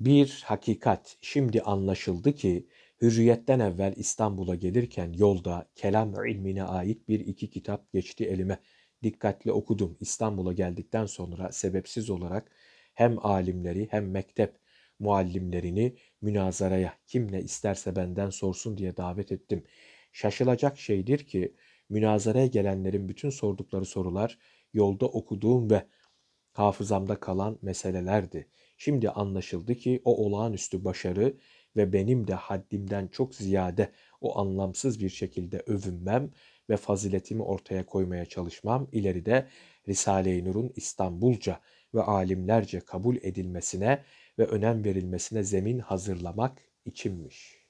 Bir hakikat şimdi anlaşıldı ki hürriyetten evvel İstanbul'a gelirken yolda kelam ilmine ait bir iki kitap geçti elime. Dikkatle okudum. İstanbul'a geldikten sonra sebepsiz olarak hem alimleri hem mektep muallimlerini münazaraya kim ne isterse benden sorsun diye davet ettim. Şaşılacak şeydir ki münazaraya gelenlerin bütün sordukları sorular yolda okuduğum ve hafızamda kalan meselelerdi. Şimdi anlaşıldı ki o olağanüstü başarı ve benim de haddimden çok ziyade o anlamsız bir şekilde övünmem ve faziletimi ortaya koymaya çalışmam ileride Risale-i Nur'un İstanbulca ve alimlerce kabul edilmesine ve önem verilmesine zemin hazırlamak içinmiş.''